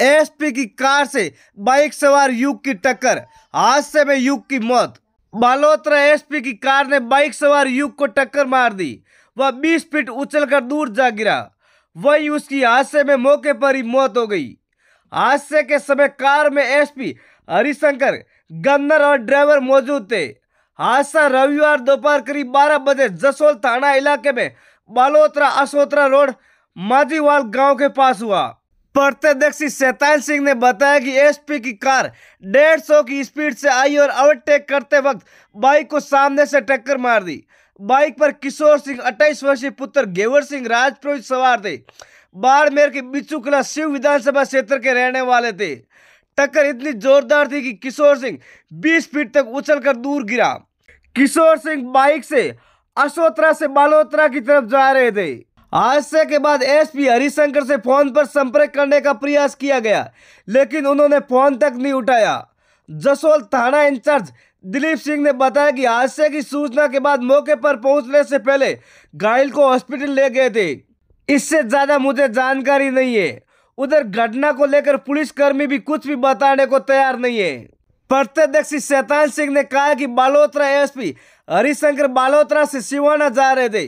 SP की car से bike सवार युग की टक्कर हादसे में युग की मौत बालोत्रा एसपी की कार ने बाइक सवार युग को टक्कर मार दी वह 20 फीट उछलकर दूर जा गिरा वही उसकी हादसे में मौके पर ही मौत हो गई हादसे के समय कार में एसपी हरिशंकर गन्नर और ड्राइवर मौजूद थे हादसा रविवार दोपहर करीब 12 बजे जसोल थाना इलाके में बालोत्रा असोत्रा रोड माजीवाल गांव के पास हुआ प्रत्यक्षी शैतान सिंह ने बताया कि एसपी की कार 150 की स्पीड से आई और ओवरटेक करते वक्त बाइक को सामने से टक्कर मार दी बाइक पर किशोर सिंह अट्ठाईस वर्षीय पुत्र गेवर सिंह राजपुरोहित सवार थे बाड़मेर के बिचुकला शिव विधानसभा क्षेत्र के रहने वाले थे टक्कर इतनी जोरदार थी कि किशोर सिंह 20 फीट तक उछलकर दूर गिरा किशोर सिंह बाइक से अशोत्रा से बालोत्रा की तरफ जा रहे थे हादसे के बाद एसपी हरिशंकर से फोन पर संपर्क करने का प्रयास किया गया लेकिन उन्होंने फोन तक नहीं उठाया जसोल थाना इंचार्ज दिलीप सिंह ने बताया कि हादसे की सूचना के बाद मौके पर पहुंचने से पहले घायल को हॉस्पिटल ले गए थे इससे ज़्यादा मुझे जानकारी नहीं है उधर घटना को लेकर पुलिसकर्मी भी कुछ भी बताने को तैयार नहीं है प्रत्यक्ष शैतान सिंह ने कहा कि बालोत्रा एसपी हरिशंकर बालोत्रा से सिवाना जा रहे थे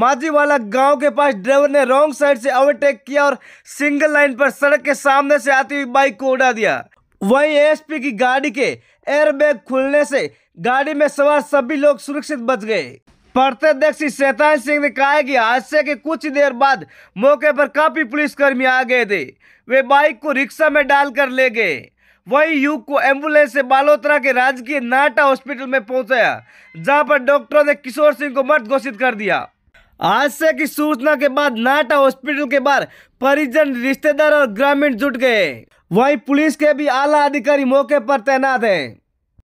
वाला गांव के पास ड्राइवर ने रॉन्ग साइड से ओवरटेक किया और सिंगल लाइन पर सड़क के सामने से आती हुई बाइक को उड़ा दिया वहीं एसपी की गाड़ी के एयरबैग खुलने से गाड़ी में सवार सभी लोग सुरक्षित बच गए प्रत्यक्ष शैतान सिंह ने कहा कि हादसे के कुछ देर बाद मौके पर काफी पुलिसकर्मी आ गए थे वे बाइक को रिक्शा में डालकर ले गए वही युग को एम्बुलेंस से बालोतरा के राजकीय नाटा हॉस्पिटल में पहुंचाया जहां पर डॉक्टरों ने किशोर सिंह को मृत घोषित कर दिया हादसे की सूचना के बाद नाटा हॉस्पिटल के बाहर परिजन रिश्तेदार और ग्रामीण जुट गए वहीं पुलिस के भी आला अधिकारी मौके पर तैनात हैं